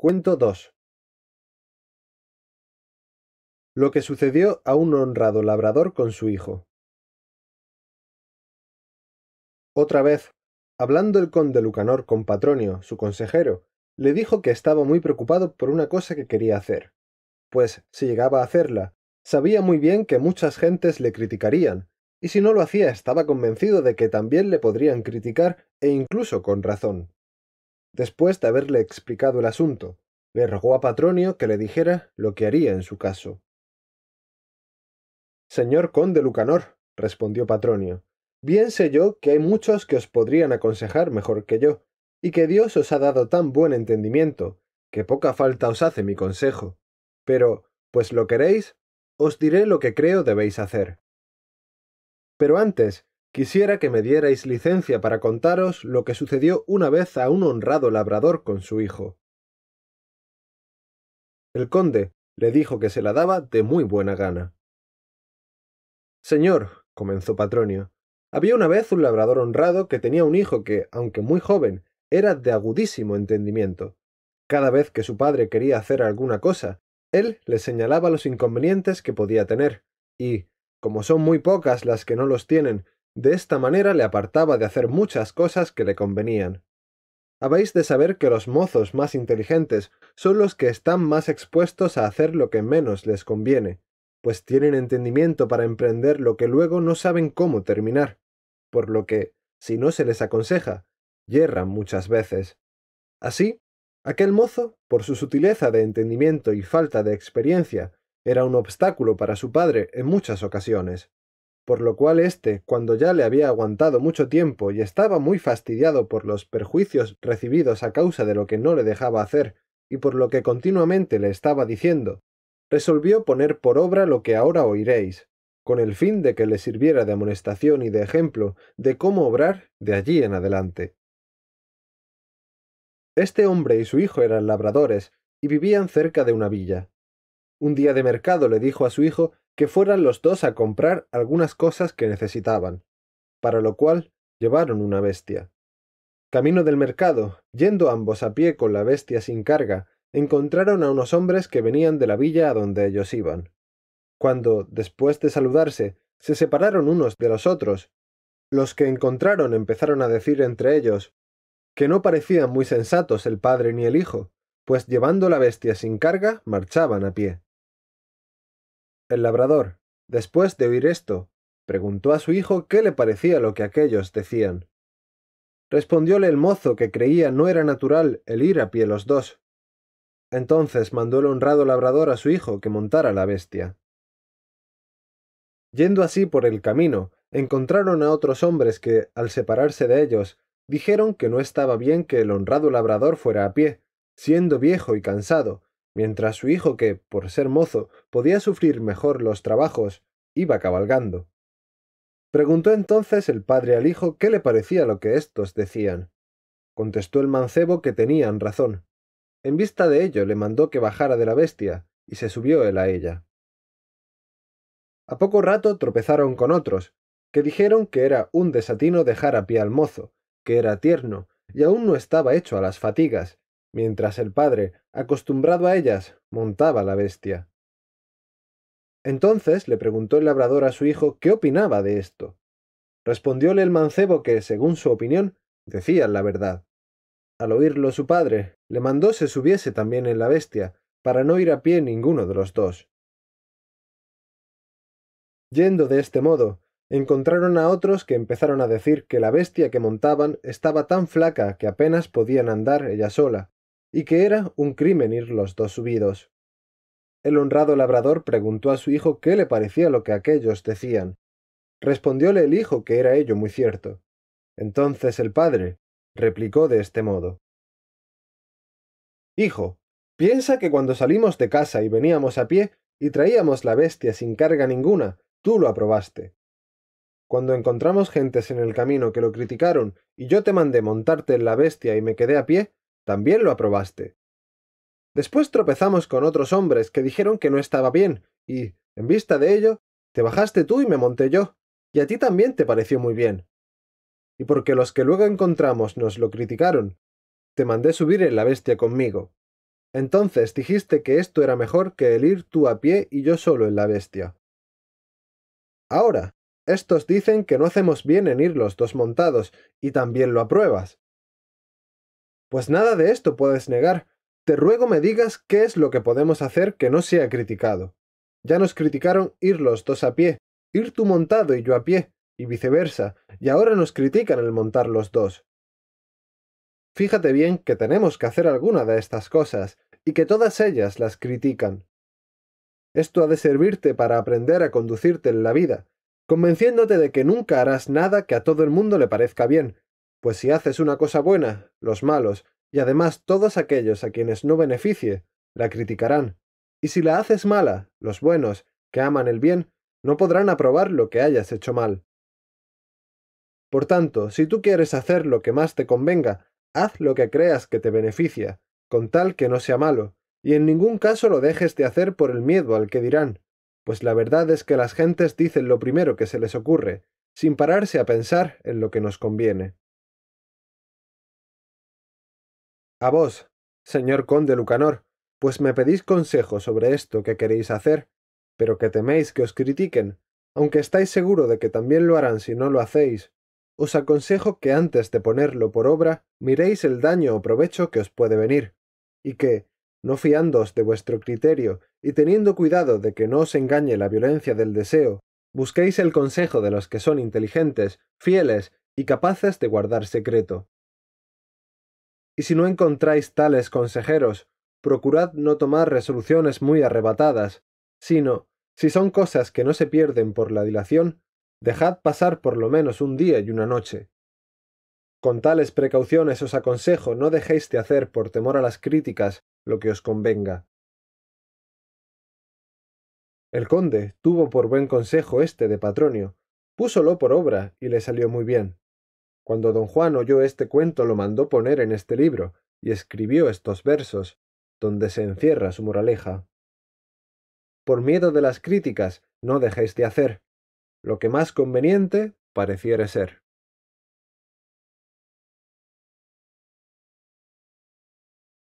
Cuento 2. Lo que sucedió a un honrado labrador con su hijo. Otra vez, hablando el conde Lucanor con Patronio, su consejero, le dijo que estaba muy preocupado por una cosa que quería hacer, pues si llegaba a hacerla, sabía muy bien que muchas gentes le criticarían, y si no lo hacía estaba convencido de que también le podrían criticar e incluso con razón. Después de haberle explicado el asunto, le rogó a Patronio que le dijera lo que haría en su caso. Señor conde Lucanor, respondió Patronio, bien sé yo que hay muchos que os podrían aconsejar mejor que yo, y que Dios os ha dado tan buen entendimiento, que poca falta os hace mi consejo. Pero, pues lo queréis, os diré lo que creo debéis hacer. Pero antes, Quisiera que me dierais licencia para contaros lo que sucedió una vez a un honrado labrador con su hijo. El conde le dijo que se la daba de muy buena gana. Señor, comenzó Patronio, había una vez un labrador honrado que tenía un hijo que, aunque muy joven, era de agudísimo entendimiento. Cada vez que su padre quería hacer alguna cosa, él le señalaba los inconvenientes que podía tener, y, como son muy pocas las que no los tienen de esta manera le apartaba de hacer muchas cosas que le convenían. Habéis de saber que los mozos más inteligentes son los que están más expuestos a hacer lo que menos les conviene, pues tienen entendimiento para emprender lo que luego no saben cómo terminar, por lo que, si no se les aconseja, yerran muchas veces. Así, aquel mozo, por su sutileza de entendimiento y falta de experiencia, era un obstáculo para su padre en muchas ocasiones por lo cual éste, cuando ya le había aguantado mucho tiempo y estaba muy fastidiado por los perjuicios recibidos a causa de lo que no le dejaba hacer y por lo que continuamente le estaba diciendo, resolvió poner por obra lo que ahora oiréis, con el fin de que le sirviera de amonestación y de ejemplo de cómo obrar de allí en adelante. Este hombre y su hijo eran labradores y vivían cerca de una villa. Un día de mercado le dijo a su hijo que fueran los dos a comprar algunas cosas que necesitaban, para lo cual llevaron una bestia. Camino del mercado, yendo ambos a pie con la bestia sin carga, encontraron a unos hombres que venían de la villa a donde ellos iban. Cuando, después de saludarse, se separaron unos de los otros, los que encontraron empezaron a decir entre ellos que no parecían muy sensatos el padre ni el hijo, pues llevando la bestia sin carga marchaban a pie. El labrador, después de oír esto, preguntó a su hijo qué le parecía lo que aquellos decían. Respondióle el mozo que creía no era natural el ir a pie los dos. Entonces mandó el honrado labrador a su hijo que montara la bestia. Yendo así por el camino, encontraron a otros hombres que, al separarse de ellos, dijeron que no estaba bien que el honrado labrador fuera a pie, siendo viejo y cansado, mientras su hijo, que, por ser mozo, podía sufrir mejor los trabajos, iba cabalgando. Preguntó entonces el padre al hijo qué le parecía lo que éstos decían. Contestó el mancebo que tenían razón. En vista de ello le mandó que bajara de la bestia, y se subió él a ella. A poco rato tropezaron con otros, que dijeron que era un desatino dejar a pie al mozo, que era tierno, y aún no estaba hecho a las fatigas, mientras el padre, acostumbrado a ellas, montaba la bestia. Entonces le preguntó el labrador a su hijo qué opinaba de esto. Respondióle el mancebo que, según su opinión, decían la verdad. Al oírlo su padre, le mandó se subiese también en la bestia, para no ir a pie ninguno de los dos. Yendo de este modo, encontraron a otros que empezaron a decir que la bestia que montaban estaba tan flaca que apenas podían andar ella sola, y que era un crimen ir los dos subidos. El honrado labrador preguntó a su hijo qué le parecía lo que aquellos decían. Respondióle el hijo que era ello muy cierto. Entonces el padre replicó de este modo Hijo, piensa que cuando salimos de casa y veníamos a pie y traíamos la bestia sin carga ninguna, tú lo aprobaste. Cuando encontramos gentes en el camino que lo criticaron y yo te mandé montarte en la bestia y me quedé a pie, también lo aprobaste. Después tropezamos con otros hombres que dijeron que no estaba bien, y, en vista de ello, te bajaste tú y me monté yo, y a ti también te pareció muy bien. Y porque los que luego encontramos nos lo criticaron, te mandé subir en la bestia conmigo. Entonces dijiste que esto era mejor que el ir tú a pie y yo solo en la bestia. Ahora, estos dicen que no hacemos bien en ir los dos montados, y también lo apruebas. Pues nada de esto puedes negar. Te ruego me digas qué es lo que podemos hacer que no sea criticado. Ya nos criticaron ir los dos a pie, ir tú montado y yo a pie, y viceversa, y ahora nos critican el montar los dos. Fíjate bien que tenemos que hacer alguna de estas cosas, y que todas ellas las critican. Esto ha de servirte para aprender a conducirte en la vida, convenciéndote de que nunca harás nada que a todo el mundo le parezca bien, pues si haces una cosa buena, los malos, y además todos aquellos a quienes no beneficie, la criticarán, y si la haces mala, los buenos, que aman el bien, no podrán aprobar lo que hayas hecho mal. Por tanto, si tú quieres hacer lo que más te convenga, haz lo que creas que te beneficia, con tal que no sea malo, y en ningún caso lo dejes de hacer por el miedo al que dirán, pues la verdad es que las gentes dicen lo primero que se les ocurre, sin pararse a pensar en lo que nos conviene. A vos, señor conde Lucanor, pues me pedís consejo sobre esto que queréis hacer, pero que teméis que os critiquen, aunque estáis seguro de que también lo harán si no lo hacéis. Os aconsejo que antes de ponerlo por obra miréis el daño o provecho que os puede venir, y que, no fiándoos de vuestro criterio y teniendo cuidado de que no os engañe la violencia del deseo, busquéis el consejo de los que son inteligentes, fieles y capaces de guardar secreto. Y si no encontráis tales consejeros, procurad no tomar resoluciones muy arrebatadas, sino, si son cosas que no se pierden por la dilación, dejad pasar por lo menos un día y una noche. Con tales precauciones os aconsejo no dejéis de hacer por temor a las críticas lo que os convenga. El conde tuvo por buen consejo este de Patronio, púsolo por obra y le salió muy bien. Cuando don Juan oyó este cuento lo mandó poner en este libro, y escribió estos versos, donde se encierra su moraleja. Por miedo de las críticas, no dejéis de hacer lo que más conveniente pareciere ser.